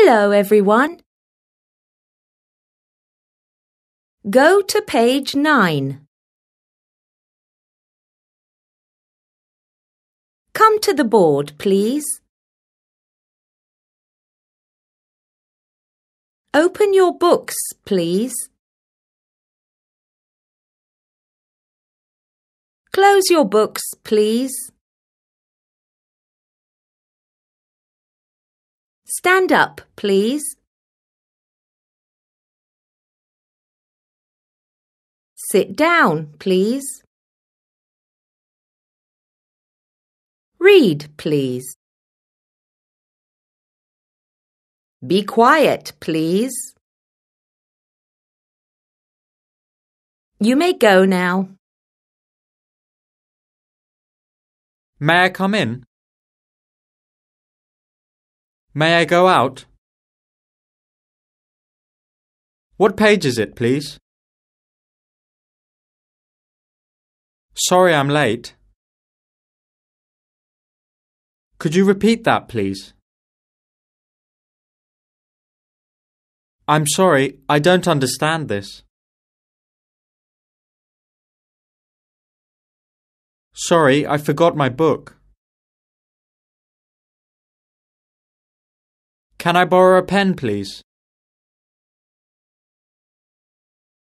Hello, everyone. Go to page 9. Come to the board, please. Open your books, please. Close your books, please. Stand up, please. Sit down, please. Read, please. Be quiet, please. You may go now. May I come in? May I go out? What page is it, please? Sorry I'm late. Could you repeat that, please? I'm sorry, I don't understand this. Sorry, I forgot my book. Can I borrow a pen, please?